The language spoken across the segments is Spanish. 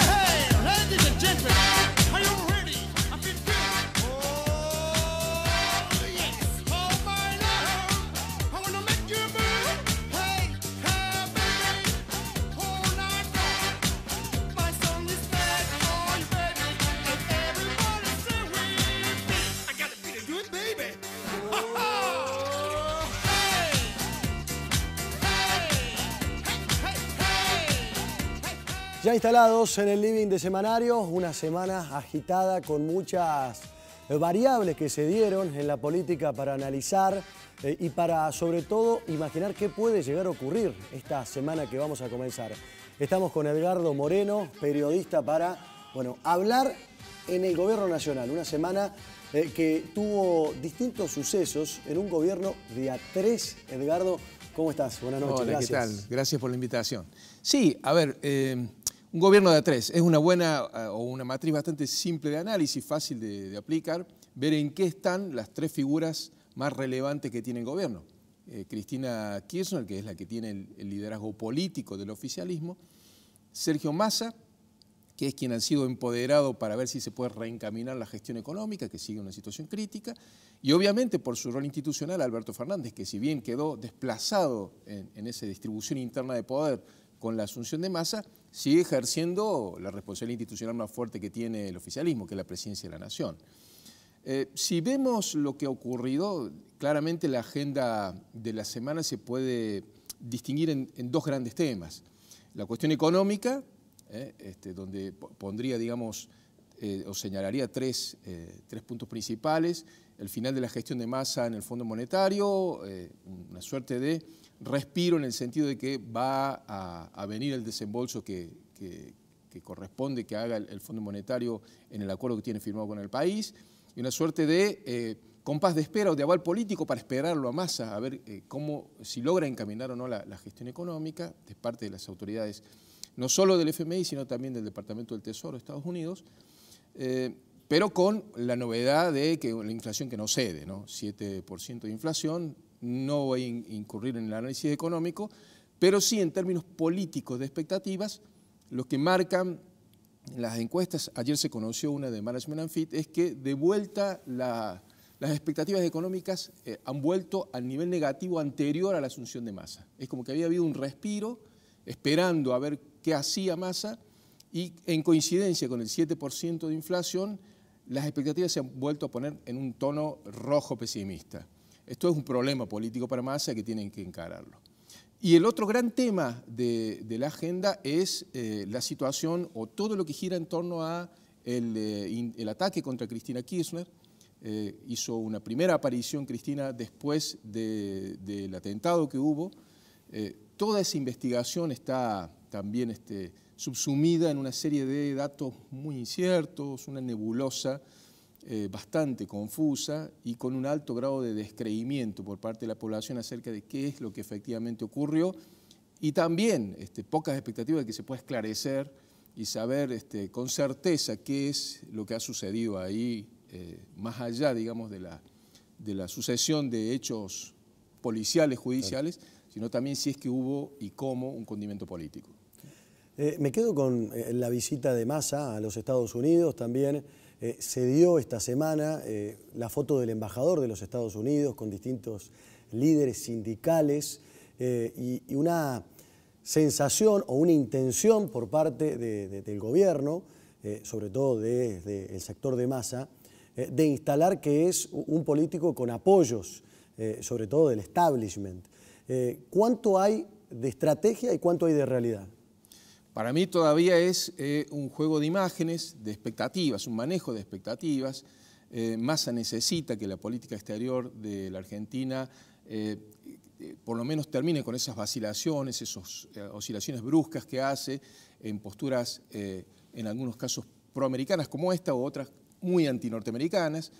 Hey, ladies and gentlemen. Ya instalados en el living de semanario, una semana agitada con muchas variables que se dieron en la política para analizar eh, y para sobre todo imaginar qué puede llegar a ocurrir esta semana que vamos a comenzar. Estamos con Edgardo Moreno, periodista para bueno, hablar en el gobierno nacional, una semana eh, que tuvo distintos sucesos en un gobierno de a tres. Edgardo, ¿cómo estás? Buenas noches. Hola, gracias. ¿qué tal? Gracias por la invitación. Sí, a ver... Eh, un gobierno de tres es una buena eh, o una matriz bastante simple de análisis, fácil de, aplicar, ver en qué están las tres figuras más relevantes que tiene el gobierno. Eh, Cristina Kirchner, que es la que tiene el, liderazgo político del oficialismo, Sergio Massa, que es quien ha sido empoderado para ver si se puede reencaminar la gestión económica, que sigue una situación crítica, y obviamente por su rol institucional Alberto Fernández, que si bien quedó desplazado en, en esa distribución interna de poder con la asunción de Massa, sigue ejerciendo la responsabilidad institucional más fuerte que tiene el oficialismo, que es la presidencia de la Nación. Eh, si vemos lo que ha ocurrido, claramente la agenda de la semana se puede distinguir en, dos grandes temas. La cuestión económica, eh, este, donde pondría, digamos, eh, os señalaría tres, eh, tres, puntos principales. El final de la gestión de masa en el Fondo Monetario, eh, una suerte de respiro en el sentido de que va a, venir el desembolso que, que, corresponde que haga el, Fondo Monetario en el acuerdo que tiene firmado con el país, y una suerte de compás de espera o de aval político para esperarlo a masa, a ver cómo, si logra encaminar o no la, la gestión económica de parte de las autoridades, no solo del FMI, sino también del Departamento del Tesoro de Estados Unidos. Eh, pero con la novedad de que la inflación que no cede, ¿no? 7% de inflación, no voy a incurrir en el análisis económico, pero sí en términos políticos de expectativas, lo que marcan las encuestas, ayer se conoció una de Management and Fit, es que de vuelta las expectativas económicas eh, han vuelto al nivel negativo anterior a la asunción de masa. Es como que había habido un respiro esperando a ver qué hacía masa y en coincidencia con el 7% de inflación, las expectativas se han vuelto a poner en un tono rojo pesimista. Esto es un problema político para Massa que tienen que encararlo. Y el otro gran tema de, la agenda es eh, la situación o todo lo que gira en torno a el, eh, ataque contra Cristina Kirchner. Eh, hizo una primera aparición Cristina después del atentado que hubo. toda esa investigación está también este, subsumida en una serie de datos muy inciertos, una nebulosa eh, bastante confusa y con un alto grado de descreimiento por parte de la población acerca de qué es lo que efectivamente ocurrió y también este, pocas expectativas de que se pueda esclarecer y saber este, con certeza qué es lo que ha sucedido ahí, eh, más allá, digamos, de la, sucesión de hechos policiales, judiciales, sino también si es que hubo y cómo un condimento político. Eh, me quedo con eh, la visita de Massa a los Estados Unidos también. Eh, se dio esta semana la foto del embajador de los Estados Unidos con distintos líderes sindicales y, una sensación o una intención por parte del gobierno, sobre todo del sector de Massa, de instalar que es un político con apoyos, sobre todo del establishment. ¿Cuánto hay de estrategia y cuánto hay de realidad? Para mí todavía es eh, un juego de imágenes, de expectativas, un manejo de expectativas. Más eh, Massa necesita que la política exterior de la Argentina eh, por lo menos termine con esas vacilaciones, esas oscilaciones bruscas que hace en posturas, en algunos casos proamericanas como esta o otras muy antinorteamericanas.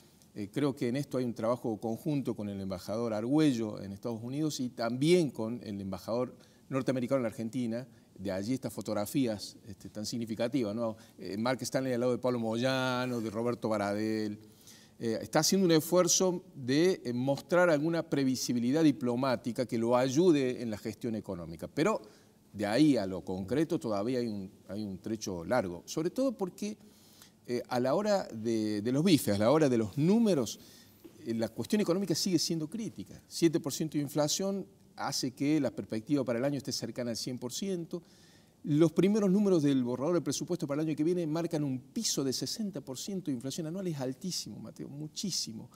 creo que en esto hay un trabajo conjunto con el embajador Argüello en Estados Unidos y también con el embajador norteamericano en Argentina, de allí estas fotografías este, tan significativas, ¿no? Eh, Mark Stanley al lado de Pablo Moyano, de Roberto Baradel. Eh, está haciendo un esfuerzo de eh, mostrar alguna previsibilidad diplomática que lo ayude en la gestión económica. Pero de ahí a lo concreto todavía hay un, hay un trecho largo, sobre todo porque a la hora de, de, los bifes, a la hora de los números, la cuestión económica sigue siendo crítica. 7% de inflación hace que la perspectiva para el año esté cercana al 100%. Los primeros números del borrador del presupuesto para el año que viene marcan un piso de 60% de inflación anual, es altísimo, Mateo, muchísimo.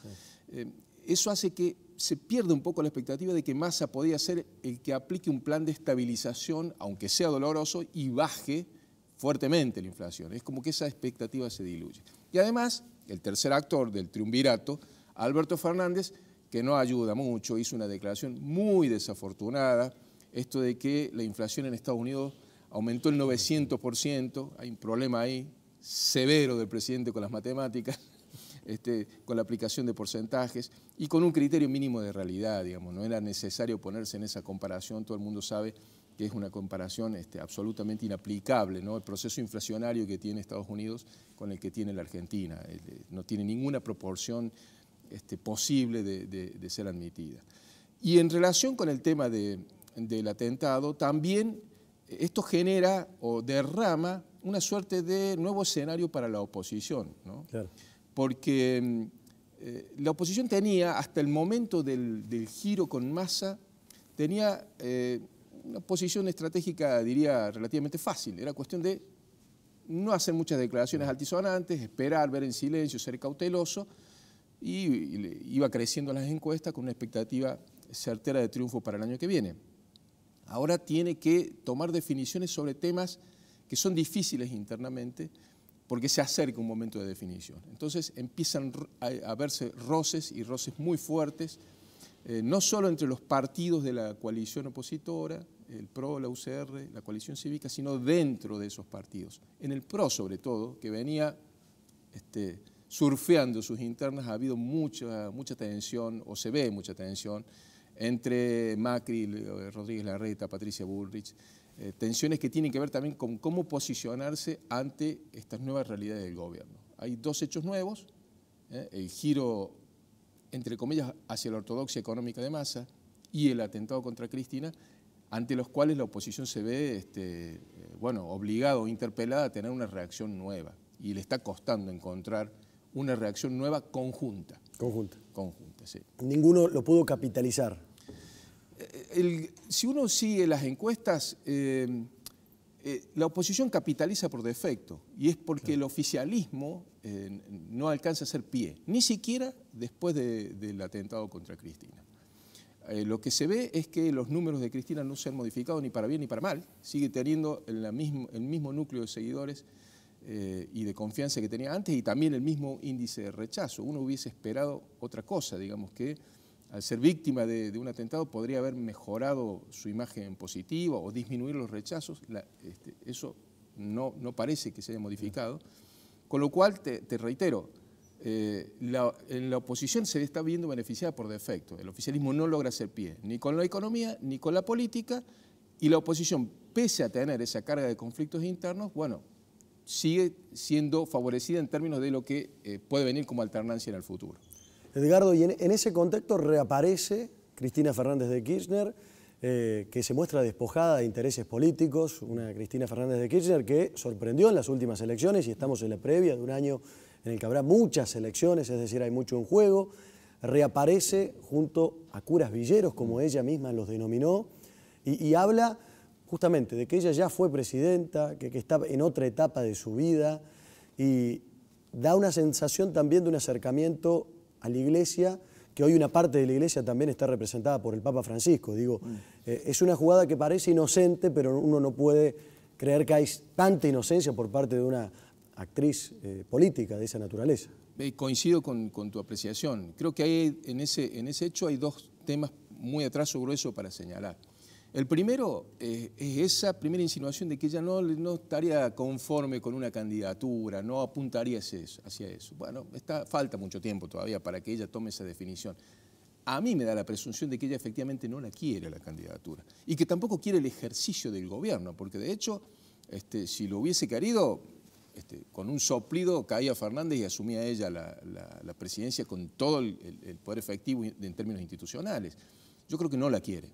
Eh, eso hace que se pierda un poco la expectativa de que Massa podía ser el que aplique un plan de estabilización, aunque sea doloroso, y baje fuertemente la inflación. Es como que esa expectativa se diluye. Y además, el tercer actor del triunvirato, Alberto Fernández, que no ayuda mucho, hizo una declaración muy desafortunada, esto de que la inflación en Estados Unidos aumentó el 900%, hay un problema ahí severo del presidente con las matemáticas, este, con la aplicación de porcentajes y con un criterio mínimo de realidad, digamos, no era necesario ponerse en esa comparación, todo el mundo sabe que es una comparación este, absolutamente inaplicable, ¿no? el proceso inflacionario que tiene Estados Unidos con el que tiene la Argentina, este, no tiene ninguna proporción este, posible de, ser admitida. Y en relación con el tema del atentado, también esto genera o derrama una suerte de nuevo escenario para la oposición, porque mm, eh, la oposición tenía, hasta el momento del, giro con masa, tenía eh, una posición estratégica, diría, relativamente fácil. Era cuestión de no hacer muchas declaraciones altisonantes, esperar, ver en silencio, ser cauteloso y iba creciendo las encuestas con una expectativa certera de triunfo para el año que viene. Ahora tiene que tomar definiciones sobre temas que son difíciles internamente porque se acerca un momento de definición. Entonces empiezan a verse roces y roces muy fuertes, eh, no solo entre los partidos de la coalición opositora, el PRO, la UCR, la coalición cívica, sino dentro de esos partidos. En el PRO sobre todo, que venía este, surfeando sus internas, ha habido mucha, mucha tensión, o se ve mucha tensión, entre Macri, eh, Rodríguez Larreta, Patricia Bullrich, eh, tensiones que tienen que ver también con cómo posicionarse ante estas nuevas realidades del gobierno. Hay dos hechos nuevos, eh, el giro, entre comillas, hacia la ortodoxia económica de masa y el atentado contra Cristina, ante los cuales la oposición se ve este, bueno, obligada o interpelada a tener una reacción nueva y le está costando encontrar una reacción nueva conjunta. Conjunta. Conjunta, sí. Ninguno lo pudo capitalizar. Eh, si uno sigue las encuestas, eh, eh, la oposición capitaliza por defecto y es porque el oficialismo no alcanza a ser pie, ni siquiera después del atentado contra Cristina. lo que se ve es que los números de Cristina no se han modificado ni para bien ni para mal, sigue teniendo la mismo, el mismo núcleo de seguidores eh, y de confianza que tenía antes y también el mismo índice de rechazo. Uno hubiese esperado otra cosa, digamos que al ser víctima de, un atentado podría haber mejorado su imagen positiva o disminuir los rechazos. Este, eso no, no, parece que se haya modificado. Con lo cual, te, reitero, eh, la, en la oposición se está viendo beneficiada por defecto. El oficialismo no logra hacer pie, ni con la economía, ni con la política, y la oposición, pese a tener esa carga de conflictos internos, bueno, sigue siendo favorecida en términos de lo que eh, puede venir como alternancia en el futuro. Edgardo, y en, ese contexto reaparece Cristina Fernández de Kirchner, eh, que se muestra despojada de intereses políticos, una Cristina Fernández de Kirchner que sorprendió en las últimas elecciones y estamos en la previa de un año en el que habrá muchas elecciones, es decir, hay mucho en juego, reaparece junto a curas villeros, como ella misma los denominó, y habla justamente de que ella ya fue presidenta, que, que está en otra etapa de su vida y da una sensación también de un acercamiento a la iglesia, que hoy una parte de la iglesia también está representada por el Papa Francisco. Digo, mm. eh, es una jugada que parece inocente, pero uno no puede creer que hay tanta inocencia por parte de una actriz eh, política de esa naturaleza. Eh, coincido con, tu apreciación. Creo que hay, en, ese, en ese hecho hay dos temas muy atraso grueso para señalar. El primero eh, es esa primera insinuación de que ella no, estaría conforme con una candidatura, no apuntaría hacia eso. Bueno, está, falta mucho tiempo todavía para que ella tome esa definición. A mí me da la presunción de que ella efectivamente no la quiere la candidatura y que tampoco quiere el ejercicio del gobierno, porque de hecho, este, si lo hubiese querido, este, con un soplido caía Fernández y asumía ella la, presidencia con todo el poder efectivo en términos institucionales. Yo creo que no la quiere.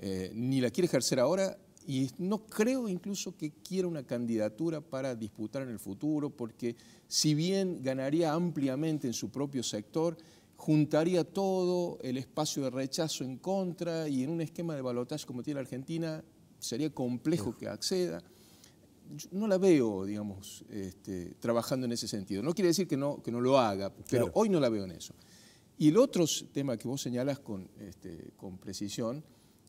Eh, ni la quiere ejercer ahora y no creo incluso que quiera una candidatura para disputar en el futuro, porque si bien ganaría ampliamente en su propio sector, juntaría todo el espacio de rechazo en contra y en un esquema de balotaje como tiene la Argentina sería complejo que acceda. no la veo, digamos, este, trabajando en ese sentido. No quiere decir que no, que no lo haga, pero hoy no la veo en eso. Y el otro tema que vos señalas con, este, con precisión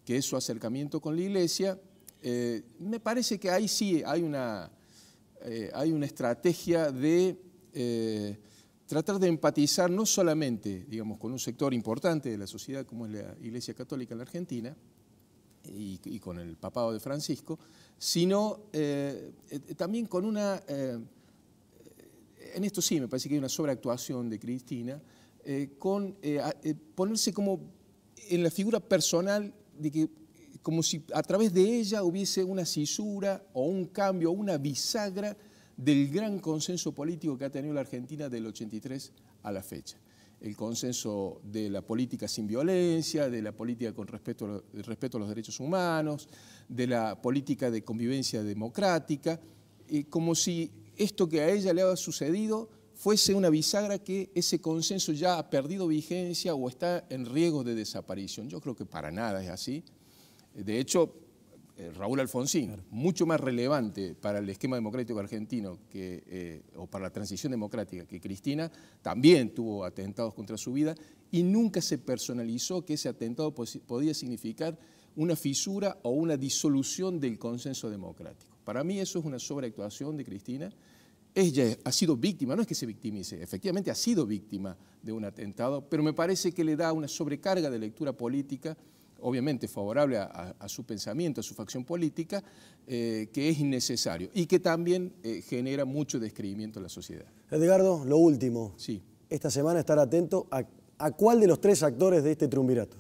que es su acercamiento con la iglesia, eh, me parece que ahí sí hay una, eh, hay una estrategia de eh, tratar de empatizar no solamente digamos, con un sector importante de la sociedad como es la Iglesia Católica en la Argentina y, y con el papado de Francisco, sino también con una, en esto sí me parece que hay una sobreactuación de Cristina, con ponerse como en la figura personal de que como si a través de ella hubiese una cisura o un cambio, una bisagra del gran consenso político que ha tenido la Argentina del 83 a la fecha. El consenso de la política sin violencia, de la política con respeto, a los derechos humanos, de la política de convivencia democrática, como si esto que a ella le ha sucedido fuese una bisagra que ese consenso ya ha perdido vigencia o está en riesgo de desaparición. Yo creo que para nada es así. De hecho, eh, Raúl Alfonsín, mucho más relevante para el esquema democrático argentino eh, o para la transición democrática que Cristina, también tuvo atentados contra su vida y nunca se personalizó que ese atentado podía significar una fisura o una disolución del consenso democrático. Para mí eso es una sobreactuación de Cristina ella ha sido víctima, no es que se victimice, efectivamente ha sido víctima de un atentado, pero me parece que le da una sobrecarga de lectura política, obviamente favorable a, su pensamiento, a su facción política, eh, que es innecesario y que también eh, genera mucho descreimiento en la sociedad. Edgardo, lo último. Sí. Esta semana estar atento a, cuál de los tres actores de este triunvirato.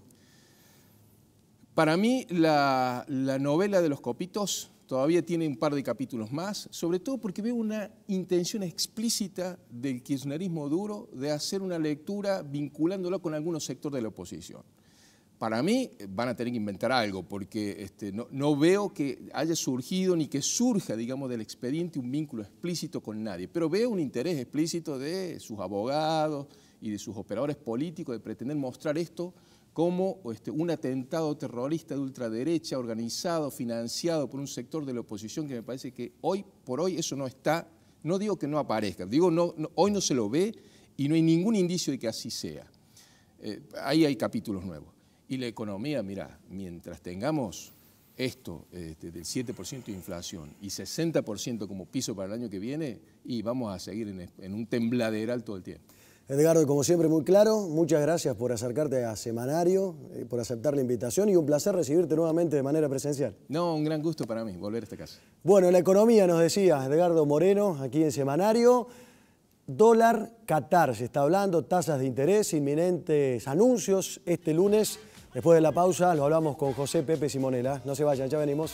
Para mí, la novela de los copitos todavía tiene un par de capítulos más, sobre todo porque veo una intención explícita del kirchnerismo duro de hacer una lectura vinculándolo con algunos sectores de la oposición. Para mí eh, van a tener que inventar algo, porque este, no, veo que haya surgido ni que surja, digamos, del expediente un vínculo explícito con nadie, pero veo un interés explícito de sus abogados y de sus operadores políticos de pretender mostrar esto como este, un atentado terrorista de ultraderecha organizado, financiado por un sector de la oposición que me parece que hoy por hoy eso no está, no digo que no aparezca, digo no, hoy no se lo ve y no hay ningún indicio de que así sea. Eh, ahí hay capítulos nuevos. Y la economía, mira, mientras tengamos esto este, del 7% de inflación y 60% como piso para el año que viene, y vamos a seguir en un tembladeral todo el tiempo. Edgardo, como siempre, muy claro. Muchas gracias por acercarte a Semanario, eh, por aceptar la invitación y un placer recibirte nuevamente de manera presencial. No, un gran gusto para mí volver a esta casa. Bueno, la economía nos decía Edgardo Moreno aquí en Semanario. Dólar Qatar se está hablando, tasas de interés, inminentes anuncios este lunes. Después de la pausa lo hablamos con José Pepe Simonela. No se vayan, ya venimos.